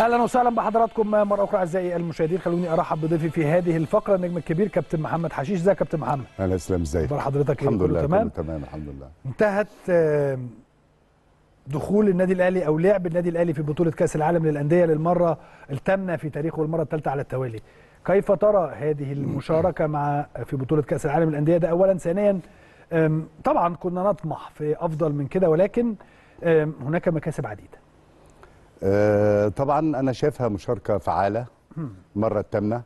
اهلا وسهلا بحضراتكم مره اخرى اعزائي المشاهدين خلوني ارحب بضيفي في هذه الفقره النجم الكبير كابتن محمد حشيش ازيك يا كابتن محمد اهلا اسلام ازيك اخبار حضرتك إيه؟ الحمد لله تمام تمام الحمد لله انتهت دخول النادي الاهلي او لعب النادي الاهلي في بطوله كاس العالم للانديه للمره الثامنه في تاريخه والمره الثالثه على التوالي كيف ترى هذه المشاركه مع في بطوله كاس العالم للانديه ده اولا ثانيا طبعا كنا نطمح في افضل من كده ولكن هناك مكاسب عديده آه، طبعا انا شايفها مشاركه فعاله المره الثامنه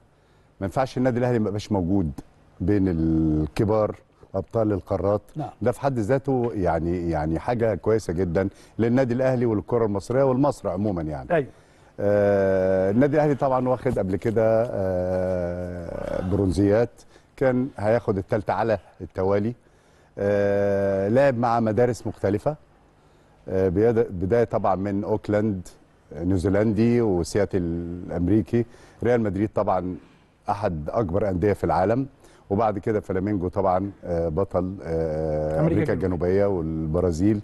ما ينفعش النادي الاهلي ما يبقاش موجود بين الكبار ابطال القارات نعم. ده في حد ذاته يعني يعني حاجه كويسه جدا للنادي الاهلي والكره المصريه والمصر عموما يعني ايوه آه النادي الاهلي طبعا واخد قبل كده آه برونزيات كان هياخد الثالثه على التوالي آه لعب مع مدارس مختلفه آه بدايه طبعا من اوكلاند نيوزيلندي وسياتل الامريكي ريال مدريد طبعا احد اكبر انديه في العالم وبعد كده فلامينجو طبعا آه، بطل آه، امريكا الجنوبيه والبرازيل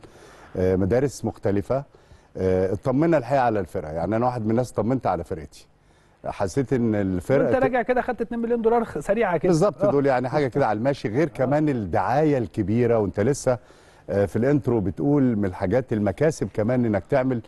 آه، مدارس مختلفه اطمنا الحقيقه على الفرقه يعني انا واحد من الناس طمنت على فرقتي حسيت ان الفرقه انت راجع كده خدت 2 مليون دولار سريعه كده بالظبط دول يعني حاجه كده على الماشي غير كمان الدعايه الكبيره وانت لسه في الانترو بتقول من الحاجات المكاسب كمان انك تعمل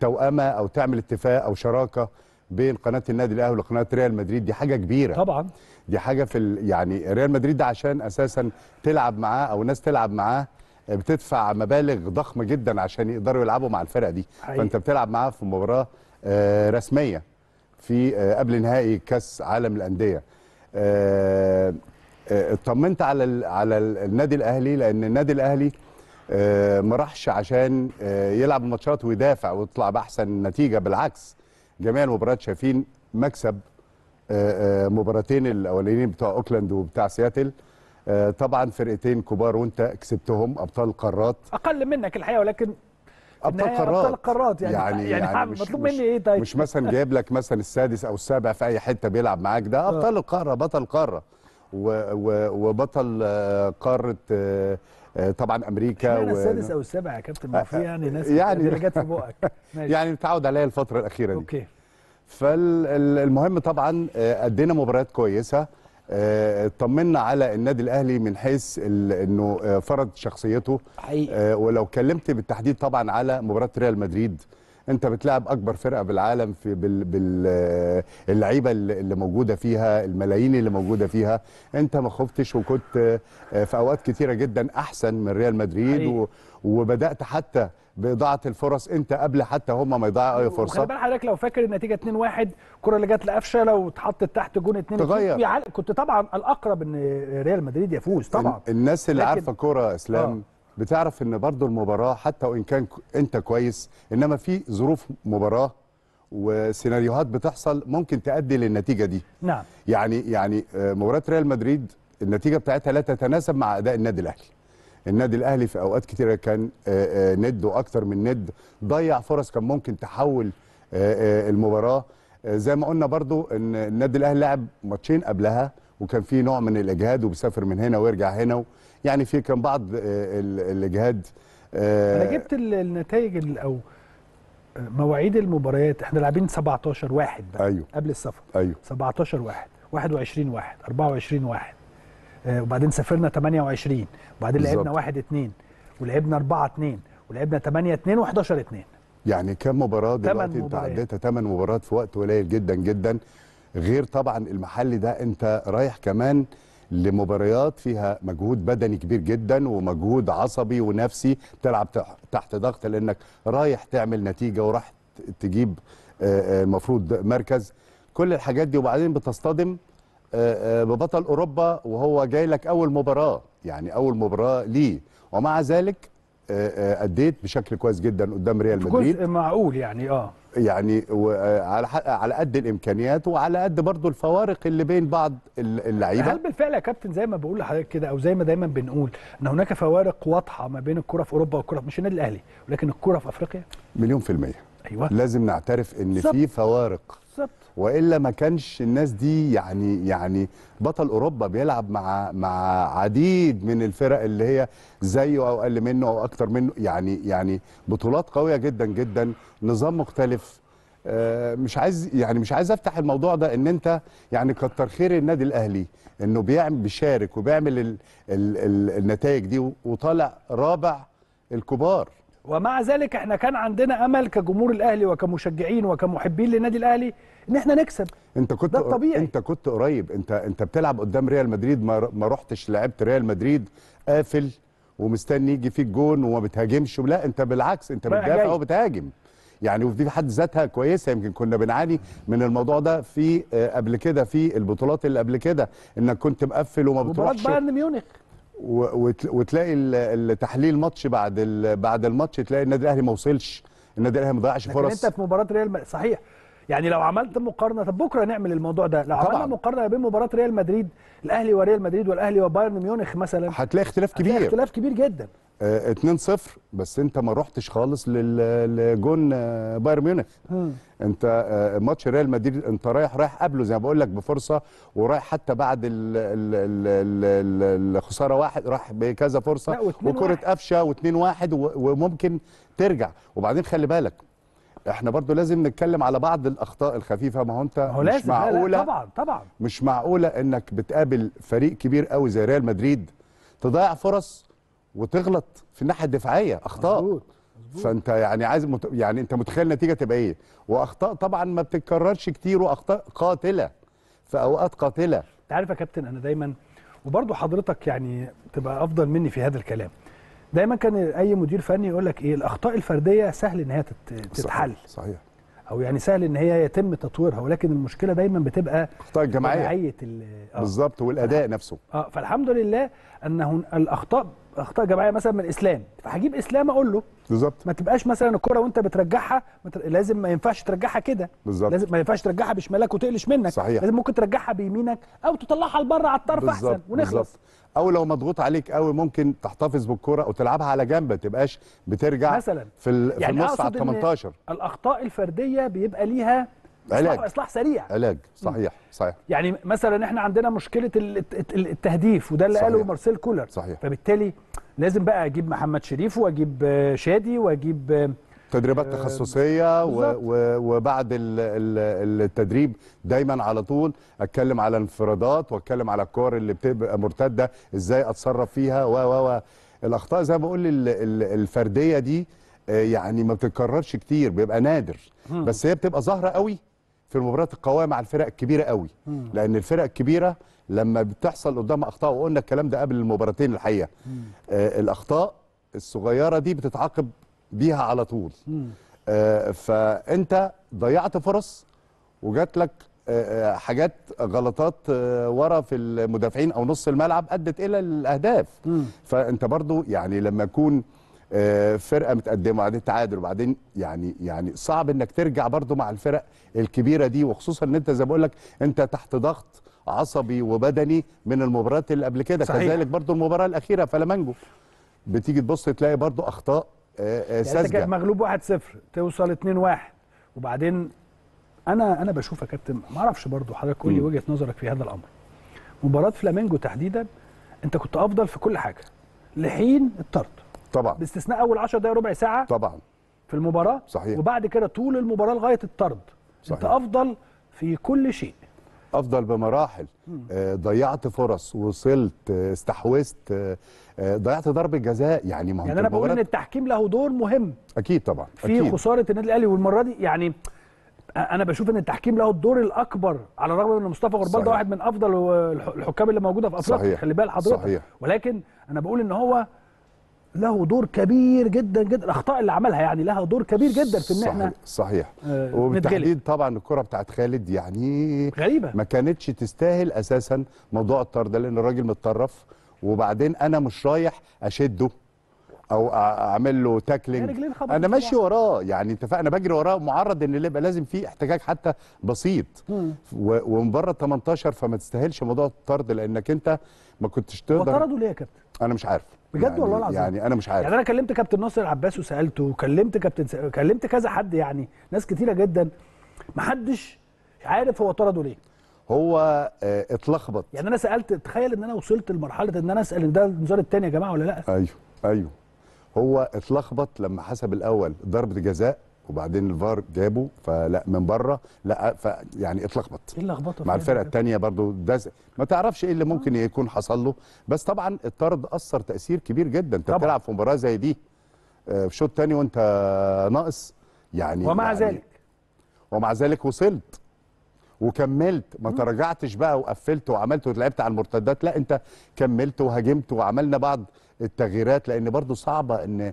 توأمه او تعمل اتفاق او شراكه بين قناه النادي الاهلي وقناه ريال مدريد دي حاجه كبيره طبعا دي حاجه في ال... يعني ريال مدريد ده عشان اساسا تلعب معاه او الناس تلعب معاه بتدفع مبالغ ضخمه جدا عشان يقدروا يلعبوا مع الفرقه دي حقيقي. فانت بتلعب معاه في مباراه آه، رسميه في آه، قبل نهائي كاس عالم الانديه آه، اطمنت على ال... على النادي الاهلي لان النادي الاهلي آه، ما راحش عشان آه، يلعب الماتشات ويدافع ويطلع باحسن نتيجه بالعكس جميع المباريات شايفين مكسب آه، مباراتين الاولانيين بتوع اوكلاند وبتاع سياتل طبعا فرقتين كبار وانت كسبتهم ابطال القارات اقل منك الحقيقه ولكن ابطال قارات ابطال قارات يعني يعني, يعني, يعني مطلوب مني ايه طيب مش مثلا جايب لك مثلا السادس او السابع في اي حته بيلعب معاك ده ابطال القاره بطل قاره وبطل قاره آه، طبعا امريكا و... السادس او السابع يا كابتن آه، في يعني آه، ناس يعني جت في بقك يعني متعود عليا الفتره الاخيره دي اوكي فالمهم طبعا ادينا مباريات كويسه اطمنا على النادي الاهلي من حيث انه فرض شخصيته حقيقي. ولو كلمت بالتحديد طبعا على مباراه ريال مدريد انت بتلعب اكبر فرقه بالعالم في بال... باللعيبه آه، اللي موجوده فيها الملايين اللي موجوده فيها انت ما خفتش وكنت آه، في اوقات كتيره جدا احسن من ريال مدريد و... وبدات حتى باضاعه الفرص انت قبل حتى هم ما يضيعوا اي فرصه خلي بال حضرتك لو فاكر النتيجه 2-1 الكره اللي جت لقفشه لو اتحطت تحت جون 2 تغير كنت طبعا الاقرب ان ريال مدريد يفوز طبعا الناس اللي لكن... عارفه كوره اسلام آه. بتعرف ان برضو المباراه حتى وان كان انت كويس انما في ظروف مباراه وسيناريوهات بتحصل ممكن تؤدي للنتيجه دي نعم يعني يعني آه، مباراه ريال مدريد النتيجه بتاعتها لا تتناسب مع اداء النادي الاهلي النادي الاهلي في اوقات كتيره كان آه، آه، ند واكثر من ند ضيع فرص كان ممكن تحول المباراه زي ما قلنا برضو ان النادي الاهلي لعب ماتشين قبلها وكان في نوع من الاجهاد وبيسافر من هنا ويرجع هنا يعني في كان بعض آه، الاجهاد آه، انا جبت النتائج او مواعيد المباريات احنا لاعبين 17 واحد بقى أيوه. قبل السفر أيوه. 17 واحد 21 واحد 24 واحد آه، وبعدين سافرنا 28 وبعدين بالزبط. لعبنا 1 2 ولعبنا 4 2 ولعبنا 8 2 و11 2 يعني كم مباراه دلوقتي انت عديتها 8 مباريات في وقت قليل جدا جدا غير طبعا المحل ده انت رايح كمان لمباريات فيها مجهود بدني كبير جدا ومجهود عصبي ونفسي تلعب تحت ضغط لانك رايح تعمل نتيجه وراح تجيب المفروض مركز كل الحاجات دي وبعدين بتصطدم ببطل اوروبا وهو جاي لك اول مباراه يعني اول مباراه ليه ومع ذلك آه، آه، اديت بشكل كويس جدا قدام ريال مدريد جزء معقول يعني اه يعني آه، على على قد الامكانيات وعلى قد برضو الفوارق اللي بين بعض اللعيبه هل بالفعل يا كابتن زي ما بقول لحضرتك كده او زي ما دايما بنقول ان هناك فوارق واضحه ما بين الكره في اوروبا والكره مش النادي الاهلي ولكن الكره في افريقيا مليون في الميه ايوه لازم نعترف ان في فوارق والا ما كانش الناس دي يعني يعني بطل اوروبا بيلعب مع مع عديد من الفرق اللي هي زيه او اقل منه او اكتر منه يعني يعني بطولات قويه جدا جدا نظام مختلف آه، مش عايز يعني مش عايز افتح الموضوع ده ان انت يعني كتر خير النادي الاهلي انه بيعمل بيشارك وبيعمل الـ الـ الـ النتائج دي وطالع رابع الكبار ومع ذلك احنا كان عندنا امل كجمهور الاهلي وكمشجعين وكمحبين للنادي الاهلي ان احنا نكسب انت كنت ده الطبيعي انت كنت قريب انت انت بتلعب قدام ريال مدريد ما, ما رحتش لعبت ريال مدريد قافل ومستني يجي فيك جون وما بتهاجمش لا انت بالعكس انت بتدافع وبتهاجم يعني ودي في حد ذاتها كويسه يمكن كنا بنعاني من الموضوع ده في آه، قبل كده في البطولات اللي قبل كده انك كنت مقفل وما بتروحش مباراه بايرن ميونخ وتلاقي التحليل ماتش بعد بعد الماتش تلاقي النادي الاهلي ما وصلش النادي الاهلي ما ضيعش فرص انت في مباراه ريال صحيح يعني لو عملت مقارنه طب بكره نعمل الموضوع ده لو طبعا. عملنا مقارنه بين مباراه ريال مدريد الاهلي وريال مدريد والاهلي وبايرن ميونخ مثلا هتلاقي اختلاف كبير هتلاقي اختلاف كبير جدا 2-0 آه، بس انت ما رحتش خالص لجون آه، بايرن ميونخ انت آه، ماتش ريال مدريد انت رايح رايح قبله زي ما بقول لك بفرصه ورايح حتى بعد الخساره واحد راح بكذا فرصه وكره قفشه و2-1 وممكن ترجع وبعدين خلي بالك احنا برضو لازم نتكلم على بعض الاخطاء الخفيفه ما هو انت مش لازم معقوله طبعا طبعا مش معقوله انك بتقابل فريق كبير قوي زي ريال مدريد تضيع فرص وتغلط في الناحيه الدفاعيه اخطاء مزبوط. مزبوط. فانت يعني عايز مت... يعني انت متخيل النتيجه تبقى ايه واخطاء طبعا ما بتتكررش كتير واخطاء قاتله في اوقات قاتله انت عارف يا كابتن انا دايما وبرضه حضرتك يعني تبقى افضل مني في هذا الكلام دايما كان اي مدير فني يقول لك ايه الاخطاء الفرديه سهل ان هي تتحل صحيح, او يعني سهل ان هي يتم تطويرها ولكن المشكله دايما بتبقى الاخطاء الجماعيه آه. بالظبط والاداء نفسه اه فالحمد لله ان الاخطاء اخطاء جماعيه مثلا من اسلام فهجيب اسلام اقول له بالظبط ما تبقاش مثلا الكره وانت بترجعها لازم ما ينفعش ترجعها كده بالظبط لازم ما ينفعش ترجعها بشمالك وتقلش منك صحيح. لازم ممكن ترجعها بيمينك او تطلعها لبره على الطرف احسن ونخلص بالزبط. او لو مضغوط عليك قوي ممكن تحتفظ بالكره وتلعبها على جنب ما تبقاش بترجع مثلا في, ال... يعني في النص على 18 الاخطاء الفرديه بيبقى ليها علاج اصلاح سريع علاج صحيح صحيح يعني مثلا احنا عندنا مشكله التهديف وده اللي صحيح. قاله مارسيل كولر صحيح فبالتالي لازم بقى اجيب محمد شريف واجيب شادي واجيب تدريبات آه، تخصصيه وبعد التدريب دايما على طول اتكلم على انفرادات واتكلم على الكور اللي بتبقى مرتده ازاي اتصرف فيها و و و الاخطاء زي ما بقول الفرديه دي آه، يعني ما بتتكررش كتير بيبقى نادر بس هي بتبقى ظاهره قوي في المباريات القويه مع الفرق الكبيره قوي مم. لان الفرق الكبيره لما بتحصل قدامها اخطاء وقلنا الكلام ده قبل المباراتين الحقيقه آه الاخطاء الصغيره دي بتتعاقب بيها على طول آه فانت ضيعت فرص وجات لك آه،, آه حاجات غلطات آه ورا في المدافعين او نص الملعب ادت الى الاهداف مم. فانت برضو يعني لما يكون آه، فرقه متقدمه وبعدين تعادل وبعدين يعني يعني صعب انك ترجع برضو مع الفرق الكبيره دي وخصوصا ان انت زي ما بقول لك انت تحت ضغط عصبي وبدني من المباريات اللي قبل كده صحيح. كذلك برضو المباراه الاخيره فلامانجو بتيجي تبص تلاقي برضو اخطاء آه، آه، يعني ساذجه انت مغلوب 1-0 توصل 2-1 وبعدين انا انا بشوف يا كابتن ما اعرفش برضو حضرتك قول لي وجهه نظرك في هذا الامر مباراه فلامينجو تحديدا انت كنت افضل في كل حاجه لحين الطرد طبعا باستثناء اول 10 دقائق ربع ساعه طبعا في المباراه صحيح وبعد كده طول المباراه لغايه الطرد صحيح. انت افضل في كل شيء افضل بمراحل آه، ضيعت فرص وصلت آه، استحوذت آه، ضيعت ضربه جزاء يعني ما يعني انا بقول ان التحكيم له دور مهم اكيد طبعا في أكيد. خساره النادي الاهلي والمره دي يعني انا بشوف ان التحكيم له الدور الاكبر على الرغم من مصطفى غربال ده واحد من افضل الحكام اللي موجوده في افريقيا خلي بال حضرتك صحيح. ولكن انا بقول ان هو له دور كبير جدا جدا الاخطاء اللي عملها يعني لها دور كبير جدا في ان احنا صحيح آه وبالتحديد طبعا الكره بتاعت خالد يعني غريبه ما كانتش تستاهل اساسا موضوع الطرد لان الراجل متطرف وبعدين انا مش رايح اشده او اعمل له تاكلينج يعني انا ماشي وراه يعني انت انا بجري وراه معرض ان يبقى لازم في احتكاك حتى بسيط ومن بره 18 فما تستاهلش موضوع الطرد لانك انت ما كنتش تقدر طرده ليه يا كابتن انا مش عارف بجد يعني والله العظيم يعني انا مش عارف يعني انا كلمت كابتن ناصر العباس وسالته وكلمت كابتن س... كلمت كذا حد يعني ناس كتيره جدا ما حدش عارف هو طرده ليه هو آه، اتلخبط يعني انا سالت تخيل ان انا وصلت لمرحله ان انا اسال ده الانذار الثاني يا جماعه ولا لا ايوه ايوه هو اتلخبط لما حسب الاول ضربه جزاء وبعدين الفار جابه فلا من بره لا يعني اتلخبط ايه مع الفرقه الثانيه برضو داز ما تعرفش ايه اللي ممكن آه. يكون حصل له بس طبعا الطرد اثر تاثير كبير جدا انت بتلعب في مباراه زي دي آه، في شوط ثاني وانت ناقص يعني ومع يعني ذلك ومع ذلك وصلت وكملت ما تراجعتش بقى وقفلت وعملت ولعبت على المرتدات لا انت كملت وهاجمت وعملنا بعض التغييرات لان برضو صعبه ان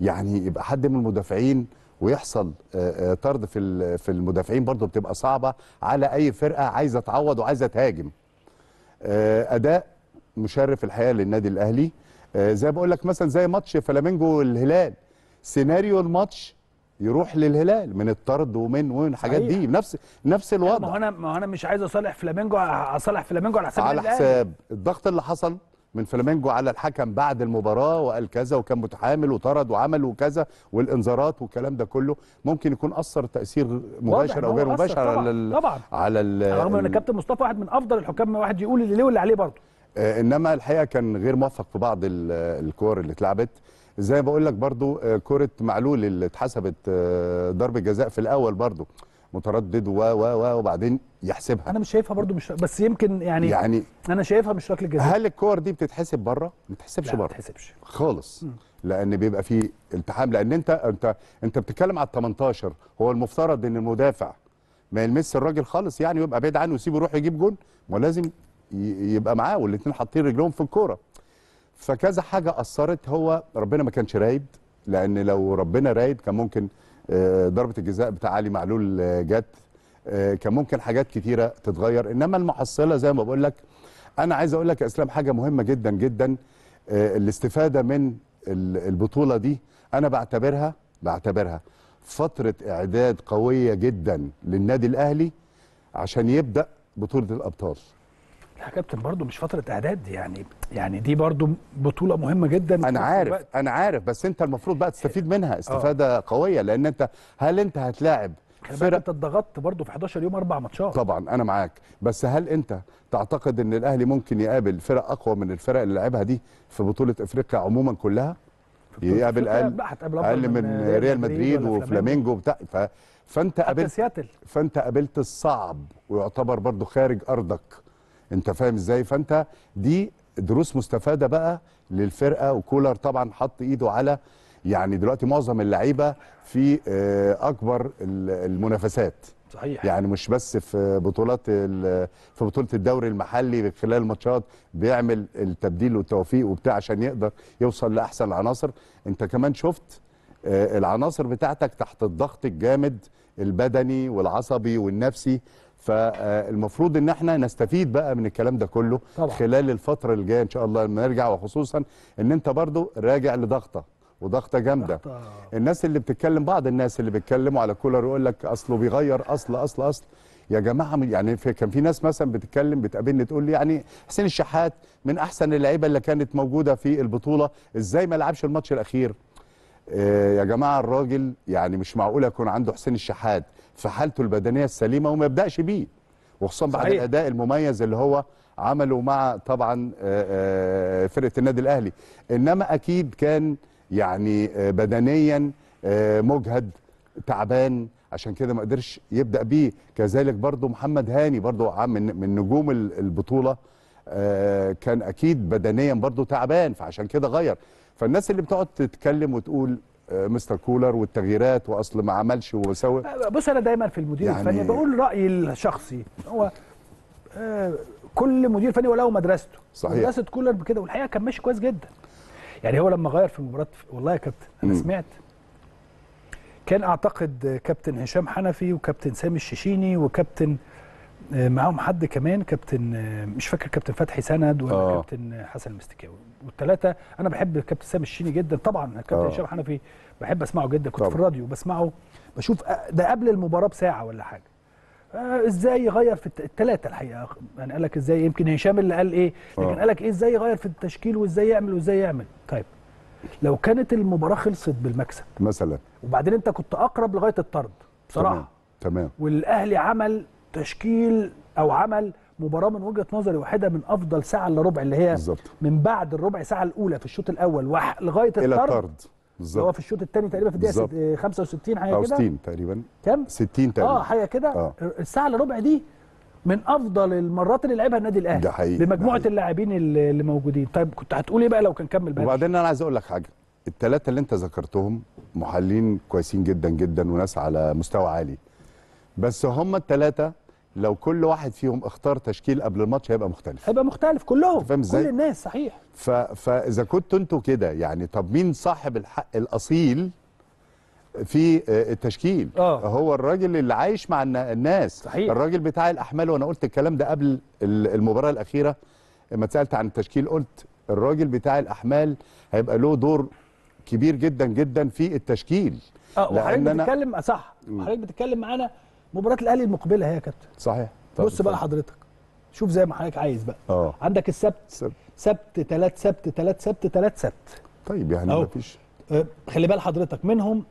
يعني يبقى حد من المدافعين ويحصل آه، آه، طرد في في المدافعين برضه بتبقى صعبه على اي فرقه عايزه تعوض وعايزه تهاجم آه، اداء مشرف الحقيقه للنادي الاهلي زي بقول لك مثلا زي ماتش فلامينجو والهلال سيناريو الماتش يروح للهلال من الطرد ومن ومن الحاجات دي نفس نفس الوضع ما انا ما انا مش عايز اصالح فلامينجو اصالح فلامينجو على حساب على حساب الضغط اللي حصل من فلامينجو على الحكم بعد المباراه وقال كذا وكان متحامل وطرد وعمل وكذا والانذارات والكلام ده كله ممكن يكون اثر تاثير مباشر او غير مباشر طبعًا على ال طبعا على ال رغم ان الكابتن مصطفى واحد من افضل الحكام ما واحد يقول اللي ليه واللي عليه برضه آه انما الحقيقه كان غير موفق في بعض الكور اللي اتلعبت زي ما بقول لك برضه آه، كره معلول اللي اتحسبت آه، ضربه جزاء في الاول برضه متردد و و و وبعدين يحسبها انا مش شايفها برضو مش بس يمكن يعني يعني انا شايفها مش شكل جزاء هل الكور دي بتتحسب بره ما بتتحسبش بره ما بتتحسبش خالص م. لان بيبقى في التحام لان انت انت انت بتتكلم على ال 18 هو المفترض ان المدافع ما يلمس الراجل خالص يعني ويبقى بعيد عنه ويسيبه يروح يجيب جون ما لازم يبقى معاه والاثنين حاطين رجلهم في الكوره فكذا حاجه اثرت هو ربنا ما كانش رايد لان لو ربنا رايد كان ممكن آه، ضربه الجزاء بتاع علي معلول آه، جت آه، كان ممكن حاجات كتيره تتغير انما المحصله زي ما بقول لك انا عايز اقول لك يا اسلام حاجه مهمه جدا جدا الاستفاده من البطوله دي انا بعتبرها بعتبرها فتره اعداد قويه جدا للنادي الاهلي عشان يبدا بطوله الابطال يا كابتن برضو مش فتره اعداد يعني يعني دي برضو بطوله مهمه جدا انا عارف انا عارف بس انت المفروض بقى تستفيد آه. منها استفاده أوه. قويه لان انت هل انت هتلاعب فرق انت اتضغطت برضه في 11 يوم اربع ماتشات طبعا انا معاك بس هل انت تعتقد ان الاهلي ممكن يقابل فرق اقوى من الفرق اللي لعبها دي في بطوله افريقيا عموما كلها يقابل اقل اقل من, من ريال مدريد وفلامينجو بتاع ف... فانت قابلت فانت قابلت الصعب ويعتبر برضه خارج ارضك انت فاهم ازاي فانت دي دروس مستفاده بقى للفرقه وكولر طبعا حط ايده على يعني دلوقتي معظم اللعيبه في آه، اكبر المنافسات صحيح يعني مش بس في بطولات في بطوله الدوري المحلي خلال الماتشات بيعمل التبديل والتوفيق وبتاع عشان يقدر يوصل لاحسن العناصر انت كمان شفت آه، العناصر بتاعتك تحت الضغط الجامد البدني والعصبي والنفسي فالمفروض ان احنا نستفيد بقى من الكلام ده كله طبعا. خلال الفتره الجايه ان شاء الله لما نرجع وخصوصا ان انت برضو راجع لضغطه وضغطه جامده ضغطة. الناس اللي بتتكلم بعض الناس اللي بيتكلموا على كولر يقول لك اصله بيغير اصل اصل اصل يا جماعه يعني في كان في ناس مثلا بتتكلم بتقابلني تقول لي يعني حسين الشحات من احسن اللعيبه اللي كانت موجوده في البطوله ازاي ما لعبش الماتش الاخير آه، يا جماعه الراجل يعني مش معقول يكون عنده حسين الشحات في حالته البدنيه السليمه وما يبداش بيه وخصوصا بعد الاداء المميز اللي هو عمله مع طبعا آه، آه، فرقه النادي الاهلي انما اكيد كان يعني آه، بدنيا مجهد تعبان عشان كده ما قدرش يبدا بيه كذلك برضو محمد هاني برضو من من نجوم البطوله كان اكيد بدنيا برضو تعبان فعشان كده غير فالناس اللي بتقعد تتكلم وتقول مستر كولر والتغييرات واصل ما عملش وسوى بص انا دايما في المدير يعني الفني بقول رايي الشخصي هو آه، كل مدير فني وله مدرسته صحيح مدرسه كولر بكده والحقيقه كان ماشي كويس جدا يعني هو لما غير في مباراه والله يا كابتن انا م. سمعت كان اعتقد كابتن هشام حنفي وكابتن سامي الششيني وكابتن آه، معاهم حد كمان كابتن آه، مش فاكر كابتن فتحي سند ولا أوه. كابتن حسن المستكاوي والثلاثه انا بحب كابتن سامي الشيني جدا طبعا كابتن آه. هشام حنفي بحب اسمعه جدا كنت طبعا. في الراديو بسمعه بشوف ده قبل المباراه بساعه ولا حاجه ازاي يغير في الثلاثه الحقيقه يعني قال لك ازاي يمكن هشام اللي قال ايه لكن قال لك ايه ازاي يغير في التشكيل وازاي يعمل وازاي يعمل طيب لو كانت المباراه خلصت بالمكسب مثلا وبعدين انت كنت اقرب لغايه الطرد بصراحه تمام, تمام. والاهلي عمل تشكيل او عمل مباراه من وجهه نظري واحده من افضل ساعه الا ربع اللي هي بالزبط. من بعد الربع ساعه الاولى في الشوط الاول وح... لغايه الطرد بالظبط هو في الشوط الثاني تقريبا في الدقيقه 65 آه، حاجه كده 60 تقريبا كام 60 تقريبا اه حاجه كده آه. الساعه الا ربع دي من افضل المرات اللي لعبها النادي الاهلي ده حقيقي بمجموعه اللاعبين اللي موجودين طيب كنت هتقول ايه بقى لو كان كمل بقى وبعدين انا عايز اقول لك حاجه الثلاثه اللي انت ذكرتهم محللين كويسين جدا جدا وناس على مستوى عالي بس هم الثلاثه لو كل واحد فيهم اختار تشكيل قبل الماتش هيبقى مختلف هيبقى مختلف كلهم فاهم كل الناس صحيح ف... فاذا كنتوا انتوا كده يعني طب مين صاحب الحق الاصيل في آه، التشكيل أوه. هو الراجل اللي عايش مع الناس صحيح. الراجل بتاع الاحمال وانا قلت الكلام ده قبل المباراه الاخيره لما اتسالت عن التشكيل قلت الراجل بتاع الاحمال هيبقى له دور كبير جدا جدا في التشكيل اه وحضرتك بتتكلم صح حضرتك بتتكلم معانا مباراه الاهلي المقبله هي يا كابتن صحيح طب بص بقى حضرتك شوف زي ما حضرتك عايز بقى أوه. عندك السبت سبت سبت ثلاث سبت ثلاث سبت ثلاث سبت طيب يعني مفيش آه خلي بال حضرتك منهم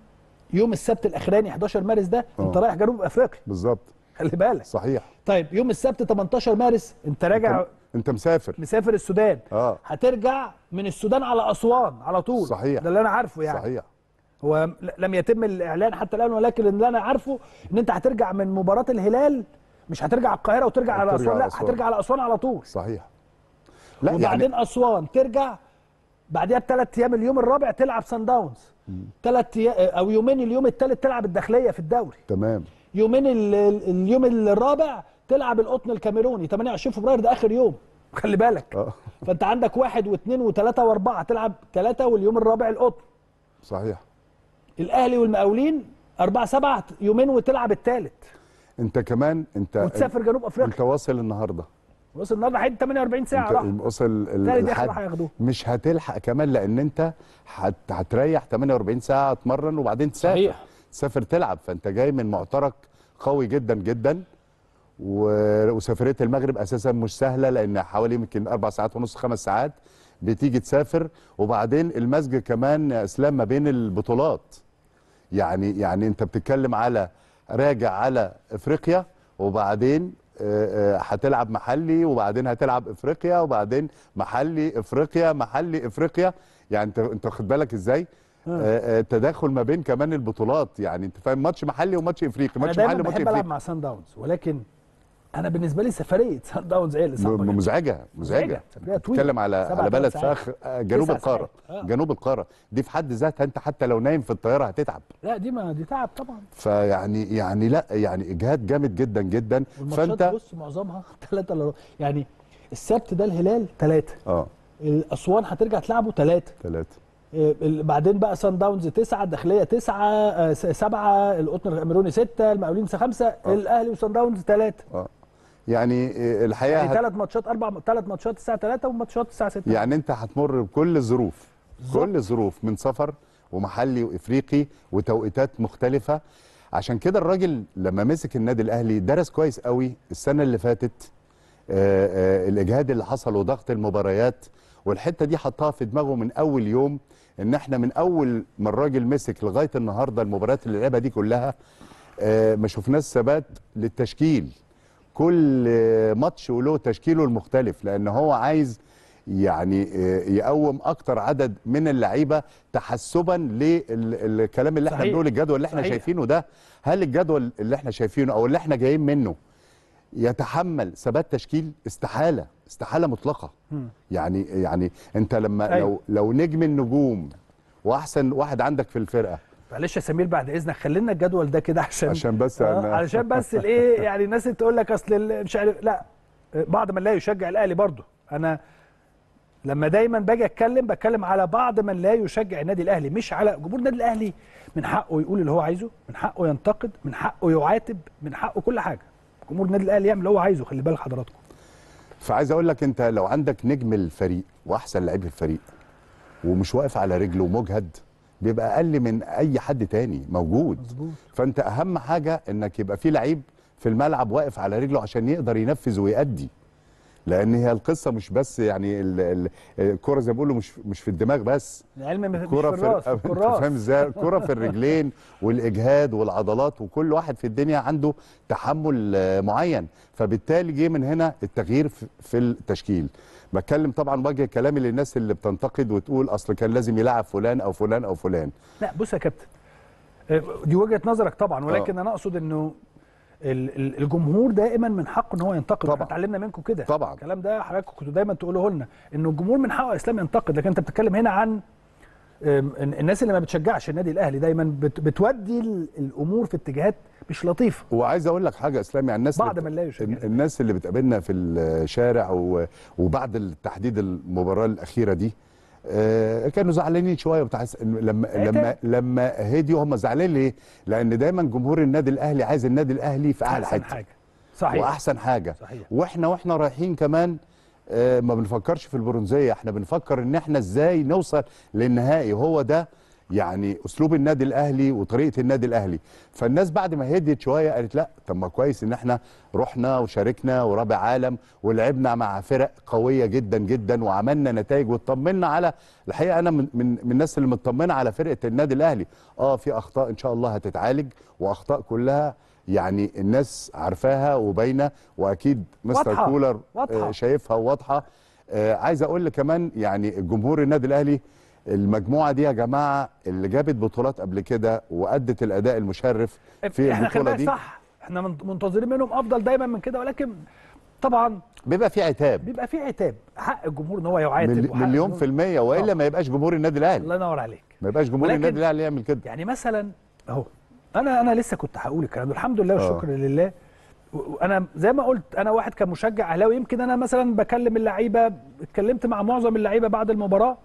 يوم السبت الاخراني 11 مارس ده أوه. انت رايح جنوب افريقيا بالظبط خلي بالك صحيح طيب يوم السبت 18 مارس انت راجع انت, انت مسافر مسافر السودان اه هترجع من السودان على اسوان على طول صحيح ده اللي انا عارفه يعني صحيح هو لم يتم الاعلان حتى الان ولكن اللي انا عارفه ان انت هترجع من مباراه الهلال مش هترجع القاهره وترجع على اسوان لا هترجع على اسوان على طول صحيح لا يعني وبعدين يعني... اسوان ترجع بعدها بثلاث ايام اليوم الرابع تلعب سان داونز ثلاث آه، او يومين اليوم الثالث تلعب الداخليه في الدوري تمام يومين اليوم الرابع تلعب القطن الكاميروني 28 فبراير ده اخر يوم خلي بالك آه. فانت عندك واحد واثنين وثلاثه واربعه تلعب ثلاثه واليوم الرابع القطن صحيح الاهلي والمقاولين 4 7 يومين وتلعب الثالث انت كمان انت وتسافر جنوب افريقيا انت واصل النهارده وصل النهارده حد 48 ساعه راح وصل الحد مش هتلحق كمان لان انت هت... هتريح 48 ساعه تمرن وبعدين تسافر صحيح. تسافر تلعب فانت جاي من معترك قوي جدا جدا وسفريه المغرب اساسا مش سهله لان حوالي يمكن اربع ساعات ونص خمس ساعات بتيجي تسافر وبعدين المزج كمان يا اسلام ما بين البطولات يعني يعني انت بتتكلم على راجع على افريقيا وبعدين آه، آه، هتلعب محلي وبعدين هتلعب افريقيا وبعدين محلي افريقيا محلي افريقيا يعني انت انت واخد بالك ازاي؟ آه. تداخل ما بين كمان البطولات يعني انت فاهم ماتش محلي وماتش افريقي ماتش محلي وماتش افريقي انا بحب العب مع سان داونز ولكن انا بالنسبه لي سفريه سان داونز هي اللي صعبه مزعجه مزعجه بتتكلم على على بلد في اخر آه، جنوب القاره آه. جنوب القاره دي في حد ذاتها انت حتى لو نايم في الطياره هتتعب لا دي ما دي تعب طبعا فيعني يعني لا يعني اجهاد جامد جدا جدا فانت بص معظمها ثلاثه يعني السبت ده الهلال ثلاثه اه الاسوان هترجع تلعبه ثلاثه ثلاثه آه، بعدين بقى سان داونز تسعه الداخليه تسعه آه، سبعه القطن الاميروني سته المقاولين خمسه الاهلي وسان داونز ثلاثه يعني آه، الحقيقه يعني ثلاث ماتشات اربع ثلاث ماتشات الساعه 3 وماتشات الساعه 6 يعني انت هتمر بكل الظروف كل الظروف من سفر ومحلي وافريقي وتوقيتات مختلفه عشان كده الراجل لما مسك النادي الاهلي درس كويس قوي السنه اللي فاتت آآ آه، آآ آه، الاجهاد اللي حصل وضغط المباريات والحته دي حطها في دماغه من اول يوم ان احنا من اول ما الراجل مسك لغايه النهارده المباريات اللي لعبها دي كلها ما شفناش ثبات للتشكيل كل ماتش وله تشكيله المختلف لان هو عايز يعني آه، يقوم اكتر عدد من اللعيبه تحسبا للكلام اللي احنا بنقول الجدول اللي احنا صحيح. شايفينه ده هل الجدول اللي احنا شايفينه او اللي احنا جايين منه يتحمل ثبات تشكيل استحاله استحاله مطلقه يعني يعني انت لما أيوه. لو لو نجم النجوم واحسن واحد عندك في الفرقه معلش يا سمير بعد اذنك خلينا الجدول ده كده عشان عشان بس آه علشان بس الايه يعني الناس اللي تقول لك اصل مش عارف لا بعض من لا يشجع الاهلي برضه انا لما دايما باجي اتكلم بتكلم على بعض من لا يشجع النادي الاهلي مش على جمهور النادي الاهلي من حقه يقول اللي هو عايزه من حقه ينتقد من حقه يعاتب من حقه كل حاجه جمهور النادي الاهلي يعمل اللي هو عايزه خلي بالك حضراتكم فعايز اقول لك انت لو عندك نجم الفريق واحسن لعيب في الفريق ومش واقف على رجله ومجهد بيبقى اقل من اي حد تاني موجود مزبوط. فانت اهم حاجه انك يبقى في لعيب في الملعب واقف على رجله عشان يقدر ينفذ ويأدي لان هي القصه مش بس يعني الكره زي ما بيقولوا مش مش في الدماغ بس العلم مش في الراس فاهم ازاي الكره في الرجلين والاجهاد والعضلات وكل واحد في الدنيا عنده تحمل معين فبالتالي جه من هنا التغيير في التشكيل بتكلم طبعا بوجه كلامي للناس اللي بتنتقد وتقول اصل كان لازم يلعب فلان او فلان او فلان لا بص يا كابتن آه، دي وجهه نظرك طبعا ولكن أوه. انا اقصد انه الجمهور دائما من حقه ان هو ينتقد طبعا اتعلمنا منكم كده طبعا الكلام ده حضرتك كنتوا دايما تقولوه لنا ان الجمهور من حقه اسلام ينتقد لكن انت بتتكلم هنا عن الناس اللي ما بتشجعش النادي الاهلي دايما بتودي الامور في اتجاهات مش لطيفه وعايز اقول لك حاجه اسلام يعني الناس بعد ما لا يشجع الناس اللي بتقابلنا في الشارع وبعد التحديد المباراه الاخيره دي آه، كانوا زعلانين شويه بتاع لما إيه لما لما هديوا هم زعلانين ليه؟ لان دايما جمهور النادي الاهلي عايز النادي الاهلي في اعلى حته صحيح واحسن حاجه صحيح. واحنا واحنا رايحين كمان آه، ما بنفكرش في البرونزيه احنا بنفكر ان احنا ازاي نوصل للنهائي هو ده يعني اسلوب النادي الاهلي وطريقه النادي الاهلي فالناس بعد ما هديت شويه قالت لا طب ما كويس ان احنا رحنا وشاركنا ورابع عالم ولعبنا مع فرق قويه جدا جدا وعملنا نتائج واطمنا على الحقيقه انا من من, من الناس اللي مطمنه على فرقه النادي الاهلي اه في اخطاء ان شاء الله هتتعالج واخطاء كلها يعني الناس عارفاها وباينه واكيد مستر واضحة. كولر آه، واضحة. شايفها واضحه آه، عايز اقول كمان يعني جمهور النادي الاهلي المجموعه دي يا جماعه اللي جابت بطولات قبل كده وادت الاداء المشرف إيه، في احنا البطوله دي صح احنا منتظرين منهم افضل دايما من كده ولكن طبعا بيبقى في عتاب بيبقى في عتاب حق الجمهور ان هو يعاتب مليون في الميه والا آه. ما يبقاش جمهور النادي الاهلي الله ينور عليك ما يبقاش جمهور النادي الاهلي يعمل كده يعني مثلا اهو انا انا لسه كنت هقول الكلام ده الحمد لله آه. والشكر أوه. لله وانا زي ما قلت انا واحد كمشجع اهلاوي يمكن انا مثلا بكلم اللعيبه اتكلمت مع معظم اللعيبه بعد المباراه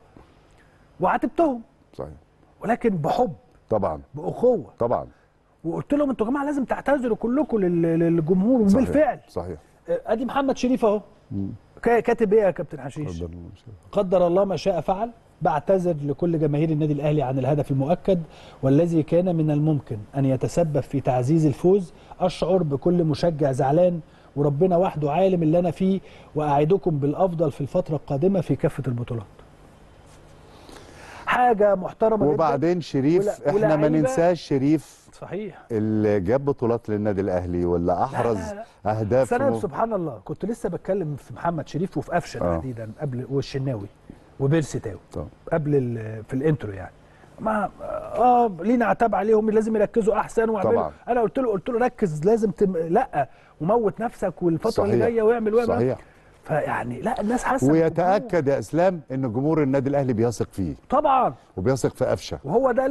وعاتبتهم صحيح ولكن بحب طبعا باخوه طبعا وقلت لهم انتوا يا جماعه لازم تعتذروا كلكم للجمهور وبالفعل صحيح آه، ادي محمد شريف اهو كاتب ايه يا كابتن حشيش قدر الله ما شاء فعل بعتذر لكل جماهير النادي الأهلي عن الهدف المؤكد والذي كان من الممكن أن يتسبب في تعزيز الفوز أشعر بكل مشجع زعلان وربنا وحده عالم اللي أنا فيه وأعدكم بالأفضل في الفترة القادمة في كافة البطولات حاجة محترمة وبعدين شريف ولا احنا ما ننساش شريف صحيح اللي جاب بطولات للنادي الاهلي واللي احرز اهداف انا سبحان الله كنت لسه بتكلم في محمد شريف وفي قفشه آه. تحديدا قبل والشناوي وبيرسي تاو طبعا. قبل في الانترو يعني ما اه لينا عتاب عليهم لازم يركزوا احسن واعملوا انا قلت له قلت له ركز لازم تم... لا وموت نفسك والفتره اللي جايه واعمل واعمل صحيح فيعني لا الناس حاسه ويتاكد يا اسلام ان جمهور النادي الاهلي بيثق فيه طبعا وبيثق في قفشه وهو ده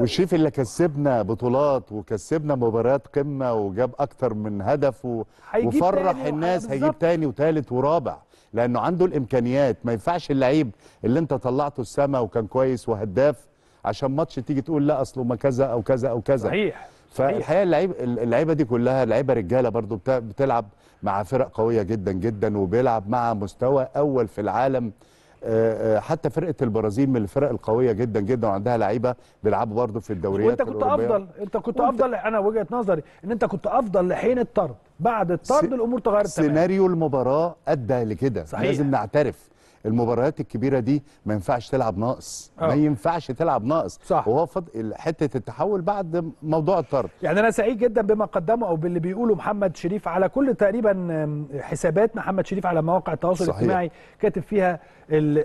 والشريف اللي كسبنا بطولات وكسبنا مباريات قمه وجاب اكتر من هدف و... وفرح الناس هيجيب تاني وتالت ورابع لانه عنده الامكانيات ما ينفعش اللعيب اللي انت طلعته السما وكان كويس وهداف عشان ماتش تيجي تقول لا اصله ما كذا او كذا او كذا صحيح فالحقيقه اللعيب اللعيبه دي كلها لعيبه رجاله برضو بتلعب مع فرق قويه جدا جدا وبيلعب مع مستوى اول في العالم آه، آه، حتى فرقه البرازيل من الفرق القويه جدا جدا وعندها لعيبه بيلعبوا برضه في الدوريات وانت كنت افضل انت كنت افضل انا وجهه نظري ان انت كنت افضل لحين الطرد بعد الطرد س... الامور تغيرت سيناريو سيناريو المباراه ادى لكده لازم نعترف المباريات الكبيره دي ما ينفعش تلعب ناقص آه. ما ينفعش تلعب ناقص صح وهو حته التحول بعد موضوع الطرد يعني انا سعيد جدا بما قدمه او باللي بيقوله محمد شريف على كل تقريبا حسابات محمد شريف على مواقع التواصل صحيح. الاجتماعي كاتب فيها ال...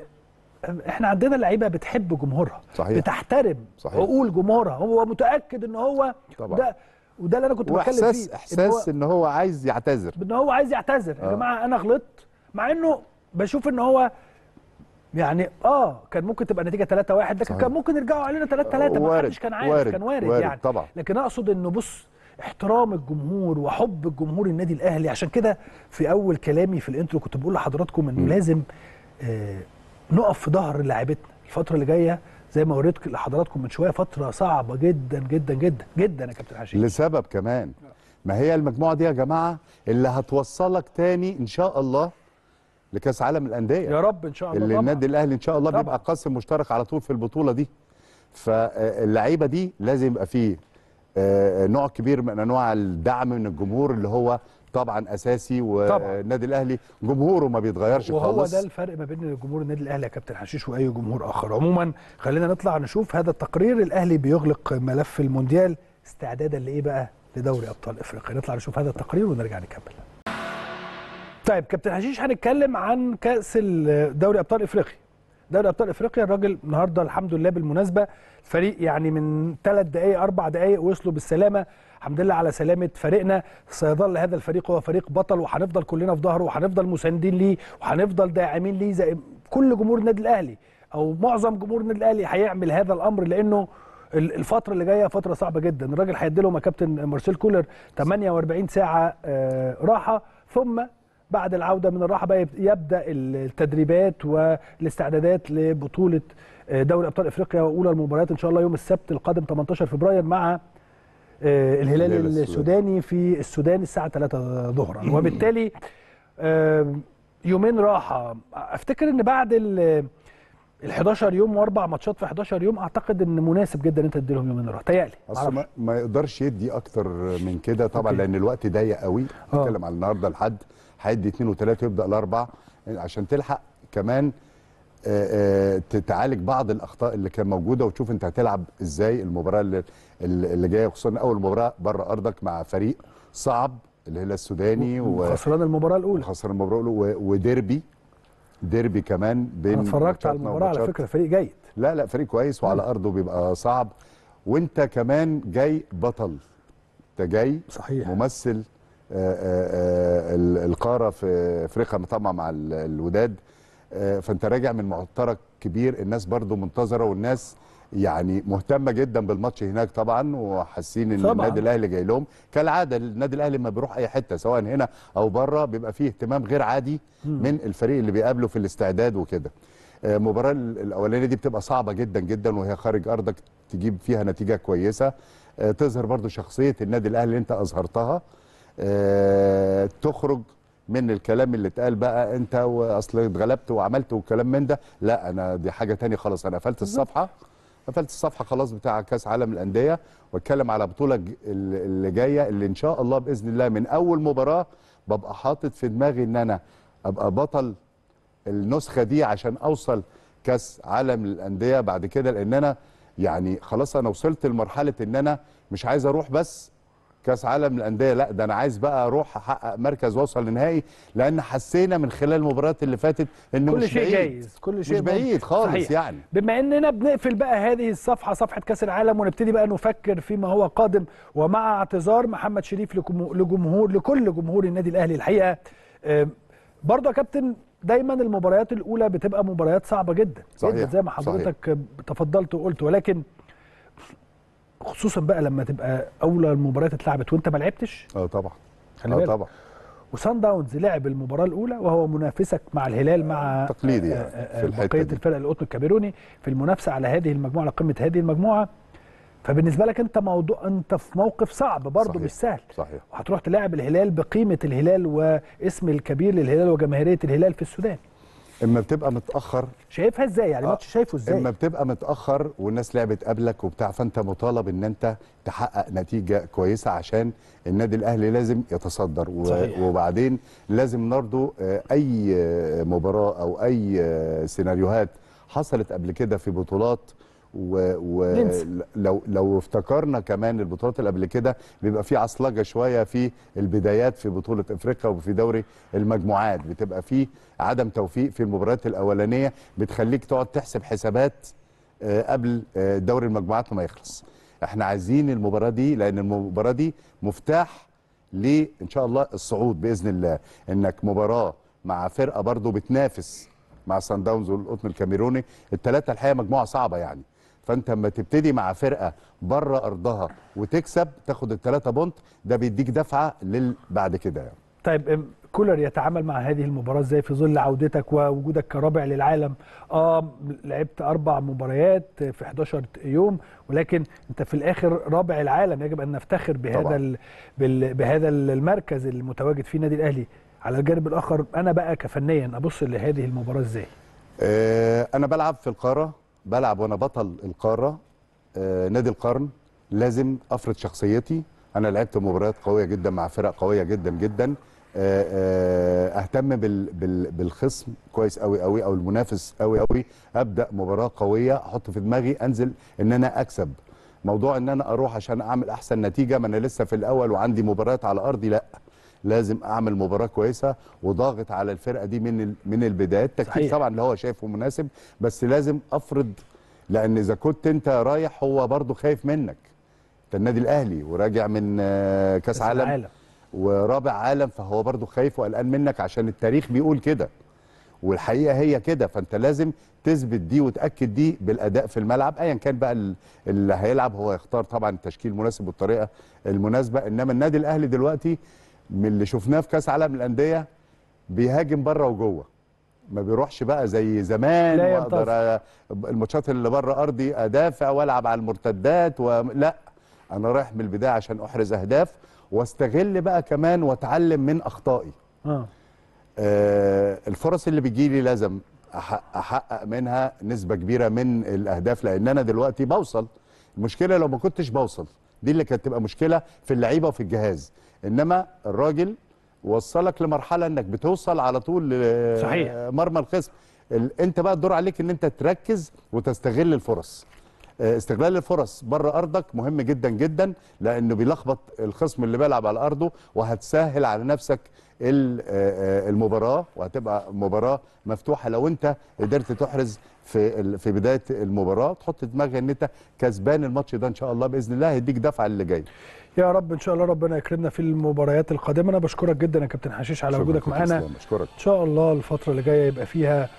احنا عندنا لعيبه بتحب جمهورها صحيح. بتحترم عقول جمهورها هو متاكد ان هو طبعا. ده وده اللي انا كنت بتكلم فيه احساس إن هو, ان هو عايز يعتذر ان هو عايز يعتذر يا آه. جماعه انا غلطت مع انه بشوف ان هو يعني اه كان ممكن تبقى نتيجه 3 1 لكن صحيح. كان ممكن يرجعوا علينا 3 3 ما حدش كان عارف وارد. كان وارد, وارد يعني طبعا. لكن اقصد انه بص احترام الجمهور وحب الجمهور النادي الاهلي عشان كده في اول كلامي في الانترو كنت بقول لحضراتكم انه م. لازم آه نقف في ظهر لاعيبتنا الفتره اللي جايه زي ما وريت لحضراتكم من شويه فتره صعبه جدا جدا جدا جدا يا كابتن حشيش لسبب كمان ما هي المجموعه دي يا جماعه اللي هتوصلك تاني ان شاء الله لكاس عالم الانديه يا رب ان شاء الله اللي النادي الاهلي ان شاء الله طبعا. بيبقى قاسم مشترك على طول في البطوله دي فاللعيبه دي لازم يبقى فيه آه، آه، نوع كبير من انواع الدعم من الجمهور اللي هو طبعا اساسي والنادي الاهلي جمهوره ما بيتغيرش وهو خالص وهو ده الفرق ما بين جمهور النادي الاهلي يا كابتن حشيش واي جمهور اخر عموما خلينا نطلع نشوف هذا التقرير الاهلي بيغلق ملف المونديال استعدادا لايه بقى لدوري ابطال افريقيا نطلع نشوف هذا التقرير ونرجع نكمل طيب كابتن حشيش هنتكلم عن كاس دوري ابطال افريقيا دوري ابطال افريقيا الراجل النهارده الحمد لله بالمناسبه الفريق يعني من ثلاث دقائق اربع دقائق وصلوا بالسلامه الحمد لله على سلامه فريقنا سيظل هذا الفريق هو فريق بطل وهنفضل كلنا في ظهره وهنفضل مساندين ليه وهنفضل داعمين ليه زي كل جمهور النادي الاهلي او معظم جمهور النادي الاهلي هيعمل هذا الامر لانه الفترة اللي جاية فترة صعبة جدا، الراجل هيديلهم يا كابتن مارسيل كولر 48 ساعة آه، راحة ثم بعد العوده من الراحه بقى يبدا التدريبات والاستعدادات لبطوله آه، دوري ابطال افريقيا واولى المباريات ان شاء الله يوم السبت القادم 18 فبراير مع آه، الهلال السوداني في السودان الساعه 3 ظهرا وبالتالي آه، يومين راحه افتكر ان بعد ال 11 يوم واربع ماتشات في 11 يوم اعتقد ان مناسب جدا انت تدي لهم يومين راحه تهيألي اصل ما يقدرش يدي اكتر من كده طبعا أوكي. لان الوقت ضيق قوي بنتكلم على النهارده لحد هيدي اثنين وثلاثه ويبدا الاربع عشان تلحق كمان آه، آه، تعالج بعض الاخطاء اللي كان موجوده وتشوف انت هتلعب ازاي المباراه اللي, اللي جايه خصوصا اول مباراه بره ارضك مع فريق صعب الهلال السوداني وخسران المباراه الاولى خسران المباراه الاولى وديربي ديربي كمان بين انا اتفرجت على المباراه على فكره فريق جيد لا لا فريق كويس وعلى ارضه بيبقى صعب وانت كمان جاي بطل انت جاي صحيح ممثل آه، آه، آه، القاره في افريقيا طبعا مع الوداد فانت راجع من معترك كبير الناس برضو منتظره والناس يعني مهتمه جدا بالماتش هناك طبعا وحاسين ان طبعاً. النادي الاهلي جاي لهم كالعاده النادي الاهلي لما بيروح اي حته سواء هنا او بره بيبقى فيه اهتمام غير عادي من الفريق اللي بيقابله في الاستعداد وكده المباراه الاولانيه دي بتبقى صعبه جدا جدا وهي خارج ارضك تجيب فيها نتيجه كويسه تظهر برضو شخصيه النادي الاهلي اللي انت اظهرتها آه، تخرج من الكلام اللي اتقال بقى انت اصل اتغلبت وعملت والكلام من ده لا انا دي حاجه تانية خلاص انا قفلت الصفحه قفلت الصفحه خلاص بتاع كاس عالم الانديه واتكلم على بطوله اللي جايه اللي ان شاء الله باذن الله من اول مباراه ببقى حاطط في دماغي ان انا ابقى بطل النسخه دي عشان اوصل كاس عالم الانديه بعد كده لان انا يعني خلاص انا وصلت لمرحله ان انا مش عايز اروح بس كاس عالم للانديه لا ده انا عايز بقى اروح احقق مركز واوصل للنهائي لان حسينا من خلال المباريات اللي فاتت انه كل مش شيء بعيد. جايز كل شيء مش بعيد خالص صحيح. يعني بما اننا بنقفل بقى هذه الصفحه صفحه كاس العالم ونبتدي بقى نفكر فيما هو قادم ومع اعتذار محمد شريف لجمهور لكل جمهور النادي الاهلي الحقيقه برضه يا كابتن دايما المباريات الاولى بتبقى مباريات صعبه جدا صحيح. جدا زي ما حضرتك صحيح. تفضلت وقلت ولكن خصوصا بقى لما تبقى اولى المباريات اتلعبت وانت ما لعبتش اه طبعا اه طبعا وسان داونز لعب المباراه الاولى وهو منافسك مع الهلال مع آه، تقليدي يعني آه، آه، في بقيه الفرق القطن الكاميروني في المنافسه على هذه المجموعه على قمه هذه المجموعه فبالنسبه لك انت موضوع انت في موقف صعب برضه مش سهل صحيح وهتروح تلاعب الهلال بقيمه الهلال واسم الكبير للهلال وجماهيريه الهلال في السودان اما بتبقى متاخر شايفها ازاي يعني الماتش آه، شايفه ازاي اما بتبقى متاخر والناس لعبت قبلك وبتاع فانت مطالب ان انت تحقق نتيجه كويسه عشان النادي الاهلي لازم يتصدر و... صحيح. وبعدين لازم نرضو آه، اي آه، مباراه او اي سيناريوهات حصلت قبل كده في بطولات ولو لو افتكرنا كمان البطولات اللي قبل كده بيبقى في عصلجه شويه في البدايات في بطوله افريقيا وفي دوري المجموعات بتبقى في عدم توفيق في المباريات الاولانيه بتخليك تقعد تحسب حسابات آه، قبل آه، دوري المجموعات ما يخلص احنا عايزين المباراه دي لان المباراه دي مفتاح لان شاء الله الصعود باذن الله انك مباراه مع فرقه برضو بتنافس مع سان داونز والقطن الكاميروني الثلاثه الحقيقه مجموعه صعبه يعني فانت لما تبتدي مع فرقه بره ارضها وتكسب تاخد الثلاثه بونت ده بيديك دفعه للبعد كده يعني. طيب كولر يتعامل مع هذه المباراه ازاي في ظل عودتك ووجودك كرابع للعالم اه لعبت اربع مباريات في 11 يوم ولكن انت في الاخر رابع العالم يجب ان نفتخر بهذا بهذا المركز المتواجد فيه النادي الاهلي على الجانب الاخر انا بقى كفنيا ابص لهذه المباراه ازاي آه، انا بلعب في القاره بلعب وانا بطل القاره آه، نادي القرن لازم افرض شخصيتي انا لعبت مباريات قويه جدا مع فرق قويه جدا جدا آه، آه، اهتم بالخصم كويس قوي قوي او المنافس قوي قوي ابدا مباراه قويه احط في دماغي انزل ان انا اكسب موضوع ان انا اروح عشان اعمل احسن نتيجه ما انا لسه في الاول وعندي مباريات على ارضي لا لازم اعمل مباراه كويسه وضاغط على الفرقه دي من من البدايه التكتيك طبعا اللي هو شايفه مناسب بس لازم افرض لان اذا كنت انت رايح هو برده خايف منك انت النادي الاهلي وراجع من آه، كاس عالم, عالم ورابع عالم فهو برده خايف وقلقان منك عشان التاريخ بيقول كده والحقيقه هي كده فانت لازم تثبت دي وتاكد دي بالاداء في الملعب ايا كان بقى اللي هيلعب هو يختار طبعا التشكيل المناسب والطريقه المناسبه انما النادي الاهلي دلوقتي من اللي شفناه في كاس عالم الانديه بيهاجم بره وجوه ما بيروحش بقى زي زمان واقدر الماتشات اللي بره ارضي ادافع والعب على المرتدات و... لا انا رايح من البدايه عشان احرز اهداف واستغل بقى كمان واتعلم من اخطائي آه. آه الفرص اللي بتجي لي لازم احقق منها نسبه كبيره من الاهداف لان انا دلوقتي بوصل المشكله لو ما كنتش بوصل دي اللي كانت تبقى مشكله في اللعيبه وفي الجهاز انما الراجل وصلك لمرحله انك بتوصل على طول لمرمى مرمى الخصم انت بقى الدور عليك ان انت تركز وتستغل الفرص آه، استغلال الفرص بره ارضك مهم جدا جدا لانه بيلخبط الخصم اللي بيلعب على ارضه وهتسهل على نفسك آه، آه، المباراه وهتبقى مباراه مفتوحه لو انت قدرت تحرز في في بدايه المباراه تحط دماغك ان انت كسبان الماتش ده ان شاء الله باذن الله هيديك دفعه اللي جاي يا رب ان شاء الله ربنا يكرمنا في المباريات القادمه انا بشكرك جدا يا كابتن حشيش على وجودك معانا ان شاء الله الفتره اللي جايه يبقى فيها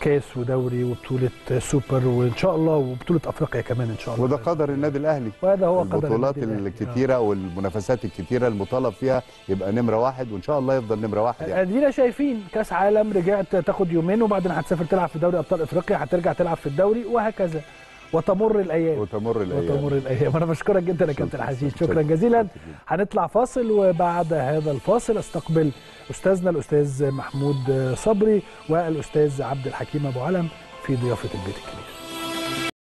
كاس ودوري وبطوله سوبر وان شاء الله وبطوله افريقيا كمان ان شاء الله وده قدر النادي الاهلي وهذا هو قدر البطولات الكتيره آه. والمنافسات الكتيره المطالب فيها يبقى نمره واحد وان شاء الله يفضل نمره واحد يعني ادينا شايفين كاس عالم رجعت تاخد يومين وبعدين هتسافر تلعب في دوري ابطال افريقيا هترجع تلعب في الدوري وهكذا وتمر الايام وتمر الايام وتمر الايام انا بشكرك جدا يا كابتن حسين شكرا جزيلا هنطلع فاصل وبعد هذا الفاصل استقبل استاذنا الاستاذ محمود صبري والاستاذ عبد الحكيم ابو علم في ضيافه البيت الكبير